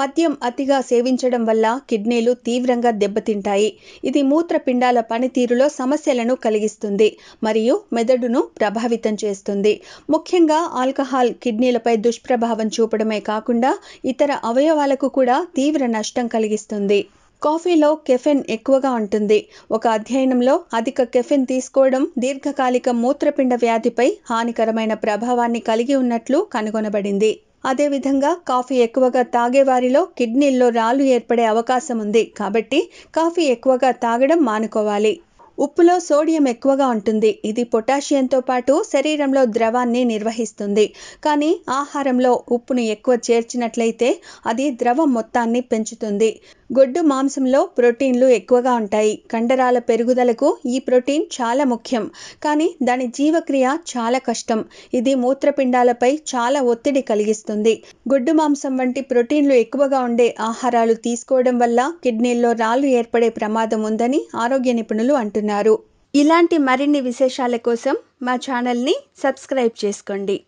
మద్యం అతిగా సేవించడం వల్ల కిడ్నీలు తీవ్రంగా దెబ్బతింటాయి ఇది మూత్రపిండాల పనితీరులో సమస్యలను కలిగిస్తుంది మరియు మెదడును ప్రభావితం చేస్తుంది ముఖ్యంగా ఆల్కహాల్ కిడ్నీలపై దుష్ప్రభావం చూపడమే కాకుండా ఇతర అవయవాలకు కూడా తీవ్ర నష్టం కలిగిస్తుంది కాఫీలో కెఫెన్ ఎక్కువగా ఉంటుంది ఒక అధ్యయనంలో అధిక కెఫెన్ తీసుకోవడం దీర్ఘకాలిక మూత్రపిండ వ్యాధిపై హానికరమైన ప్రభావాన్ని కలిగి ఉన్నట్లు కనుగొనబడింది అదేవిధంగా కాఫీ ఎక్కువగా తాగేవారిలో కిడ్నీల్లో రాళ్ళు ఏర్పడే అవకాశం ఉంది కాబట్టి కాఫీ ఎక్కువగా తాగడం మానుకోవాలి ఉప్పులో సోడియం ఎక్కువగా ఉంటుంది ఇది పొటాషియంతో పాటు శరీరంలో ద్రవాన్ని నిర్వహిస్తుంది కానీ ఆహారంలో ఉప్పును ఎక్కువ చేర్చినట్లయితే అది ద్రవం మొత్తాన్ని పెంచుతుంది గొడ్డు మాంసంలో ప్రోటీన్లు ఎక్కువగా ఉంటాయి కండరాల పెరుగుదలకు ఈ ప్రోటీన్ చాలా ముఖ్యం కానీ దాని జీవక్రియ చాలా కష్టం ఇది మూత్రపిండాలపై చాలా ఒత్తిడి కలిగిస్తుంది గొడ్డు మాంసం వంటి ప్రోటీన్లు ఎక్కువగా ఉండే ఆహారాలు తీసుకోవడం వల్ల కిడ్నీల్లో రాళ్లు ఏర్పడే ప్రమాదం ఉందని ఆరోగ్య నిపుణులు అంటున్నారు ఇలాంటి మరిన్ని విశేషాల కోసం మా ఛానల్ని సబ్స్క్రైబ్ చేసుకోండి